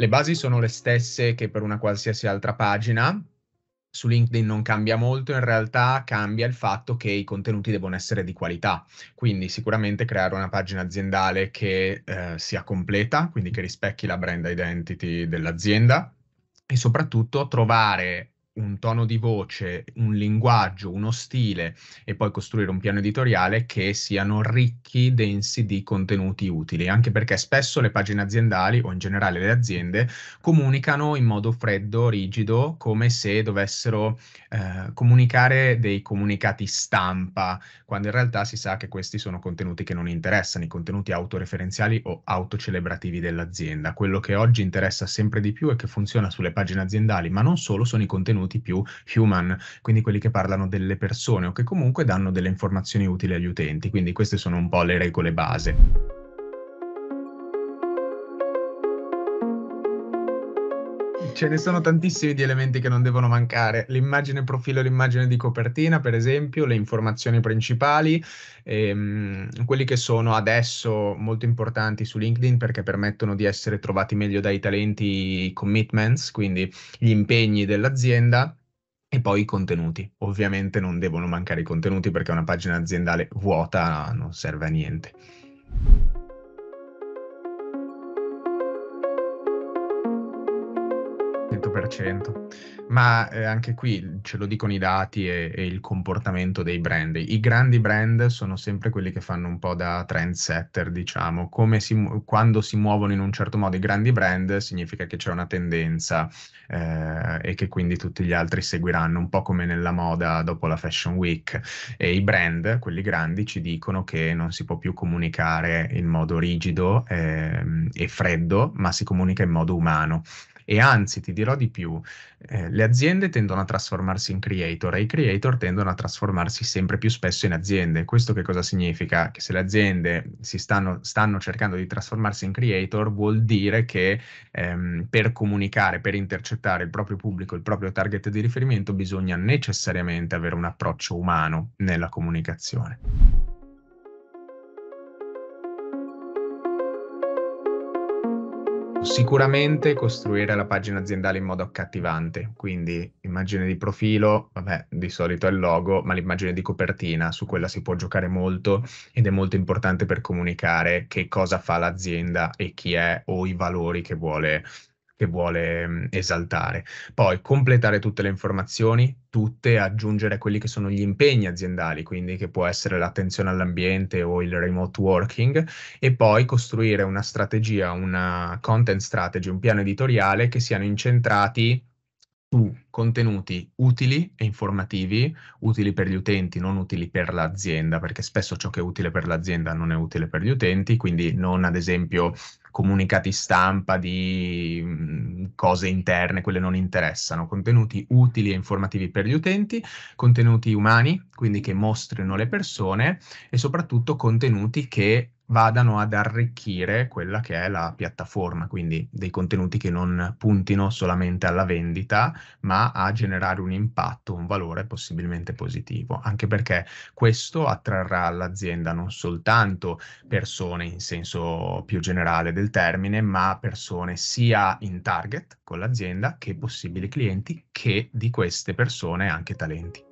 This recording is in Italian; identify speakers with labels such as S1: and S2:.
S1: Le basi sono le stesse che per una qualsiasi altra pagina. Su LinkedIn non cambia molto, in realtà cambia il fatto che i contenuti devono essere di qualità. Quindi sicuramente creare una pagina aziendale che eh, sia completa, quindi che rispecchi la brand identity dell'azienda, e soprattutto trovare un tono di voce, un linguaggio, uno stile e poi costruire un piano editoriale che siano ricchi, densi di contenuti utili, anche perché spesso le pagine aziendali o in generale le aziende comunicano in modo freddo, rigido, come se dovessero eh, comunicare dei comunicati stampa, quando in realtà si sa che questi sono contenuti che non interessano, i contenuti autoreferenziali o autocelebrativi dell'azienda. Quello che oggi interessa sempre di più e che funziona sulle pagine aziendali, ma non solo, sono i contenuti contenuti più human, quindi quelli che parlano delle persone o che comunque danno delle informazioni utili agli utenti. Quindi queste sono un po' le regole base. ce ne sono tantissimi di elementi che non devono mancare. L'immagine profilo, l'immagine di copertina, per esempio, le informazioni principali, ehm, quelli che sono adesso molto importanti su LinkedIn perché permettono di essere trovati meglio dai talenti commitments, quindi gli impegni dell'azienda. E poi i contenuti. Ovviamente non devono mancare i contenuti perché una pagina aziendale vuota non serve a niente. 100%, ma eh, anche qui ce lo dicono i dati e, e, il comportamento dei brand. I grandi brand sono sempre quelli che fanno un po' da trendsetter, diciamo, Come si, quando si muovono in un certo modo i grandi brand significa che c'è una tendenza eh, e che quindi tutti gli altri seguiranno, un po' come nella moda dopo la Fashion Week. E i brand, quelli grandi, ci dicono che non si può più comunicare in modo rigido eh, e freddo, ma si comunica in modo umano. E anzi, ti dirò di più, eh, le aziende tendono a trasformarsi in creator e i creator tendono a trasformarsi sempre più spesso in aziende. Questo che cosa significa? Che se le aziende si stanno, stanno cercando di trasformarsi in creator vuol dire che ehm, per comunicare, per intercettare il proprio pubblico, il proprio target di riferimento, bisogna necessariamente avere un approccio umano nella comunicazione. Sicuramente costruire la pagina aziendale in modo accattivante, quindi immagine di profilo, vabbè, di solito è il logo, ma l'immagine di copertina, su quella si può giocare molto ed è molto importante per comunicare che cosa fa l'azienda e chi è o i valori che vuole che vuole mm, esaltare. Poi completare tutte le informazioni, tutte, aggiungere quelli che sono gli impegni aziendali, quindi che può essere l'attenzione all'ambiente o il remote working, e poi costruire una strategia, una content strategy, un piano editoriale che siano incentrati su contenuti utili e informativi, utili per gli utenti, non utili per l'azienda, perché spesso ciò che è utile per l'azienda non è utile per gli utenti, quindi non ad esempio comunicati stampa di mm, cose interne, quelle non interessano, contenuti utili e informativi per gli utenti, contenuti umani, quindi che mostrino le persone e soprattutto contenuti che vadano ad arricchire quella che è la piattaforma, quindi dei contenuti che non puntino solamente alla vendita, ma a generare un impatto, un valore possibilmente positivo, anche perché questo attrarrà all'azienda non soltanto persone in senso più generale del termine, ma persone sia in target con l'azienda che possibili clienti che di queste persone anche talenti.